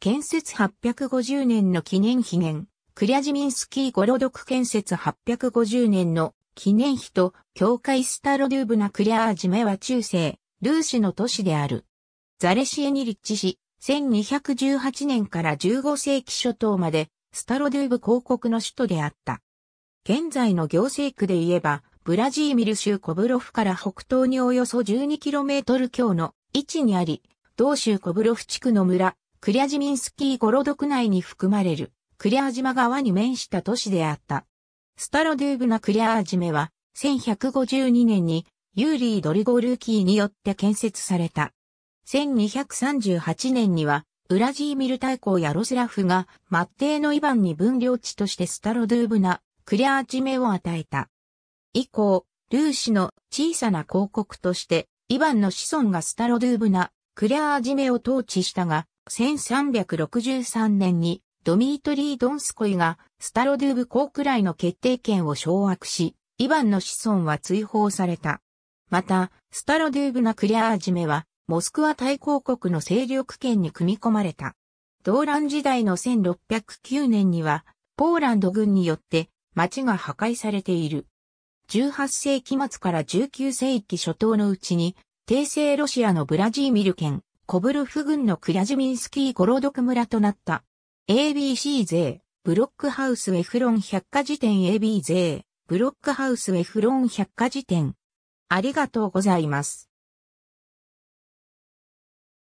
建設850年の記念碑年、クリャジミンスキー・ゴロドク建設850年の記念碑と、教会スタロデューブナ・クリャージメは中世、ルーシの都市である。ザレシエに立地し、1218年から15世紀初頭まで、スタロデューブ公国の首都であった。現在の行政区で言えば、ブラジーミル州コブロフから北東におよそ 12km 強の位置にあり、同州コブロフ地区の村、クリアジミンスキーゴロドク内に含まれる、クリア島川に面した都市であった。スタロドゥーブナクリアージメは、1152年にユーリー・ドリゴルーキーによって建設された。1238年には、ウラジーミル大公やロスラフが、末帝のイヴァンに分領地としてスタロドゥーブナ、クリアージメを与えた。以降、ルーシの小さな広告として、イヴァンの子孫がスタロドゥーブナ、クリアージメを統治したが、1363年にドミートリー・ドンスコイがスタロドゥーブ公くらいの決定権を掌握し、イヴァンの子孫は追放された。また、スタロドゥーブナクリアージメは、モスクワ大公国の勢力圏に組み込まれた。動乱時代の1609年には、ポーランド軍によって町が破壊されている。18世紀末から19世紀初頭のうちに、帝政ロシアのブラジーミル県、コブルフ軍のクラジミンスキー・ゴロドク村となった。ABC 税、ブロックハウスエフロン百科事典 AB 税、ブロックハウスエフロン百科事典。ありがとうございます。